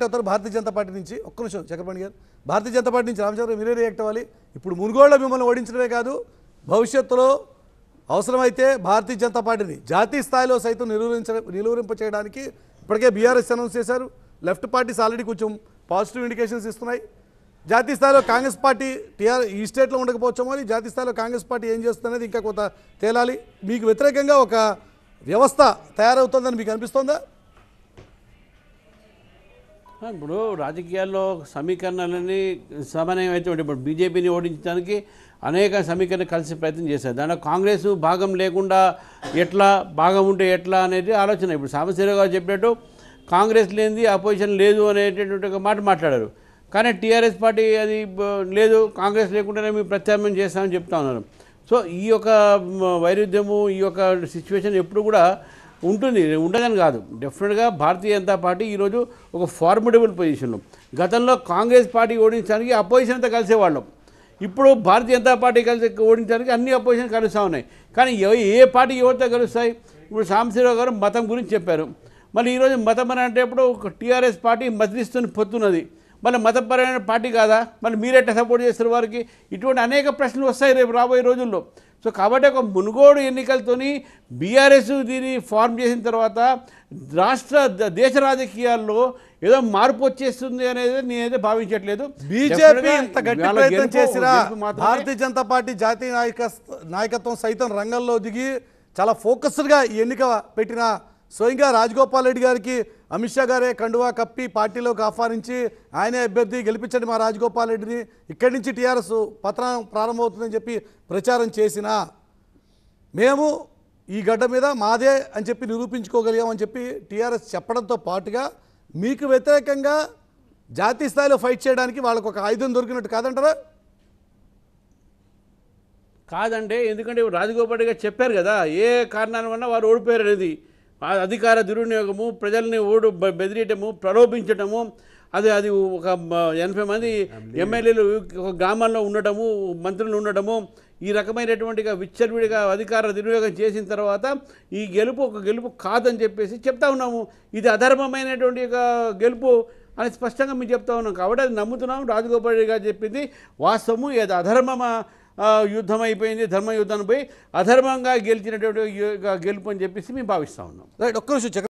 react అవుతారు భారతీయ Janata party నుంచి ఒక్క నిమిషం చక్రపాణి గారు భారతీయ జనతా పార్టీ నుంచి రామచంద్ర మీరే రియాక్ట్ అవ్వాలి ఇప్పుడు మునుగోళ్ళ మిమ్మల్ని ఓడించడమే కాదు భవిష్యత్తులో అవసరమైతే భారతీయ జనతా పార్టీని జాతీయ స్థాయిలో సైతం నిలువరించ నిలువరింప చేయడానికి ఇప్పటికే బీఆర్ఎస్ అనౌన్స్ చేశారు లెఫ్ట్ పార్టీస్ ఆల్రెడీ కొంచెం పాజిటివ్ ఇండికేషన్స్ ఇస్తున్నాయి జాతీయ స్థాయిలో కాంగ్రెస్ పార్టీ టీఆర్ ఈ స్టేట్లో ఉండకపోవచ్చామో అని జాతీయ స్థాయిలో కాంగ్రెస్ పార్టీ ఏం చేస్తుందనేది ఇంకా కొంత తేలాలి మీకు వ్యతిరేకంగా ఒక వ్యవస్థ తయారవుతుందని మీకు అనిపిస్తోందా ఇప్పుడు రాజకీయాల్లో సమీకరణలన్నీ సమన్వయం అయితే ఇప్పుడు బీజేపీని ఓడించడానికి అనేక సమీకరణ కలిసి ప్రయత్నం చేశారు దాంట్లో కాంగ్రెస్ భాగం లేకుండా ఎట్లా భాగం ఉంటే ఎట్లా అనేది ఆలోచన ఇప్పుడు సాంబశివరావు గారు చెప్పినట్టు కాంగ్రెస్ లేనిది అపోజిషన్ లేదు అనేటటువంటి ఒక మాట మాట్లాడారు కానీ టీఆర్ఎస్ పార్టీ అది లేదు కాంగ్రెస్ లేకుండానే మేము ప్రత్యామ్నం చేస్తామని చెప్తా ఉన్నారు సో ఈ యొక్క వైరుధ్యము ఈ యొక్క సిచ్యువేషన్ ఎప్పుడు కూడా ఉంటుంది ఉండదని కాదు డెఫినెట్గా భారతీయ జనతా పార్టీ ఈరోజు ఒక ఫార్మిడబుల్ పొజిషన్లో గతంలో కాంగ్రెస్ పార్టీ ఓడించడానికి అపోజిషన్ అంతా కలిసేవాళ్ళం ఇప్పుడు భారతీయ జనతా పార్టీ కలిసి ఓడించడానికి అన్ని అపోజిషన్ కలుస్తూ ఉన్నాయి కానీ ఏ పార్టీ ఎవరితో కలుస్తాయి ఇప్పుడు సాంబశివరావు గారు మతం గురించి చెప్పారు మళ్ళీ ఈరోజు మతం అని అంటేప్పుడు టీఆర్ఎస్ పార్టీ మద్రిస్తుని పొత్తున్నది మళ్ళీ మతపరమైన పార్టీ కాదా మళ్ళీ మీరెట్ట సపోర్ట్ చేస్తారు వారికి ఇటువంటి అనేక ప్రశ్నలు వస్తాయి రేపు రాబోయే రోజుల్లో సో కాబట్టి ఒక మునుగోడు ఎన్నికలతోని బీఆర్ఎస్ దీన్ని ఫార్మ్ చేసిన తర్వాత రాష్ట్ర దేశ రాజకీయాల్లో ఏదో మార్పు వచ్చేస్తుంది అనేది నేనైతే భావించట్లేదు బీజేపీ ఇంత గట్టి ప్రయత్నం చేసిన భారతీయ జనతా పార్టీ జాతీయ నాయక నాయకత్వం సైతం రంగంలో దిగి చాలా ఫోకస్డ్గా ఎన్నిక పెట్టిన స్వయంగా రాజగోపాల్ రెడ్డి గారికి అమిత్ షా గారే కండువా కప్పి పార్టీలోకి ఆహ్వానించి ఆయనే అభ్యర్థి గెలిపించండి మా రాజగోపాల్ రెడ్డిని ఇక్కడి నుంచి టీఆర్ఎస్ పత్రం ప్రారంభమవుతుందని చెప్పి ప్రచారం చేసిన మేము ఈ గడ్డ మీద మాదే అని చెప్పి నిరూపించుకోగలిగామని చెప్పి టీఆర్ఎస్ చెప్పడంతో పాటుగా మీకు వ్యతిరేకంగా జాతీయ స్థాయిలో ఫైట్ చేయడానికి వాళ్ళకు ఒక ఆయుధం దొరికినట్టు కాదంటారా కాదండి ఎందుకంటే రాజగోపాల్ గారు చెప్పారు కదా ఏ కారణాన్ని వల్ల వారు ఓడిపోయారు అనేది అధికార దుర్వినియోగము ప్రజల్ని ఓడు బెదిరియటము ప్రలోభించటము అది అది ఒక ఎనభై మంది ఎమ్మెల్యేలు ఒక గ్రామాల్లో ఉండటము మంత్రులు ఉండటము ఈ రకమైనటువంటిగా విచ్చర్విడిగా అధికార దుర్వినియోగం చేసిన తర్వాత ఈ గెలుపు ఒక గెలుపు కాదని చెప్పేసి చెప్తా ఉన్నాము ఇది అధర్మమైనటువంటి గెలుపు అని స్పష్టంగా మేము చెప్తా ఉన్నాం కాబట్టి అది నమ్ముతున్నాం రాజగోపాల్ రెడ్డి గారు చెప్పింది వాస్తవము ఏది అధర్మమా యుద్ధం అయిపోయింది ధర్మయుద్ధాన్ని పోయి అధర్మంగా గెలిచినటువంటి గెలుపు అని చెప్పేసి మేము భావిస్తూ ఉన్నాం రైట్ ఒక్క నిమిషం